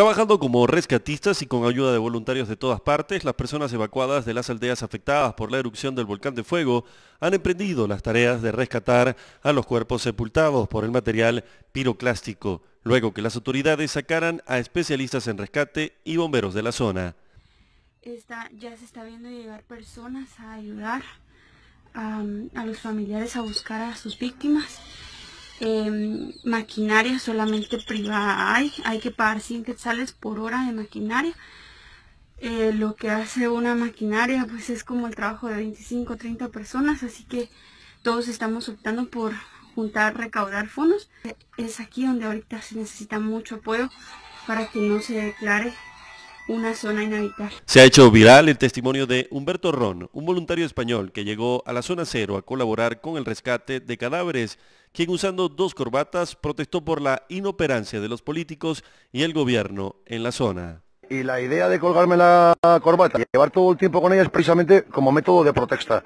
Trabajando como rescatistas y con ayuda de voluntarios de todas partes, las personas evacuadas de las aldeas afectadas por la erupción del volcán de fuego han emprendido las tareas de rescatar a los cuerpos sepultados por el material piroclástico, luego que las autoridades sacaran a especialistas en rescate y bomberos de la zona. ya se está viendo llegar personas a ayudar a los familiares a buscar a sus víctimas. Em, maquinaria solamente privada hay. Hay que pagar 100 quetzales por hora de maquinaria. Eh, lo que hace una maquinaria pues es como el trabajo de 25 30 personas. Así que todos estamos optando por juntar, recaudar fondos. Es aquí donde ahorita se necesita mucho apoyo para que no se declare una zona Se ha hecho viral el testimonio de Humberto Ron, un voluntario español que llegó a la zona cero a colaborar con el rescate de cadáveres, quien usando dos corbatas protestó por la inoperancia de los políticos y el gobierno en la zona. Y la idea de colgarme la corbata y llevar todo el tiempo con ella es precisamente como método de protesta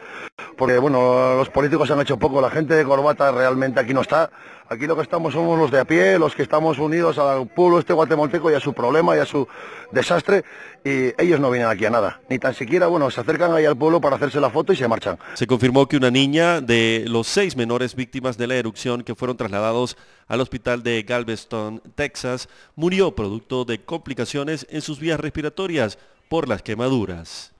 porque bueno, los políticos han hecho poco, la gente de corbata realmente aquí no está. Aquí lo que estamos somos los de a pie, los que estamos unidos al pueblo este guatemalteco y a su problema y a su desastre. Y ellos no vienen aquí a nada. Ni tan siquiera, bueno, se acercan ahí al pueblo para hacerse la foto y se marchan. Se confirmó que una niña de los seis menores víctimas de la erupción que fueron trasladados al hospital de Galveston, Texas, murió producto de complicaciones en sus vías respiratorias por las quemaduras.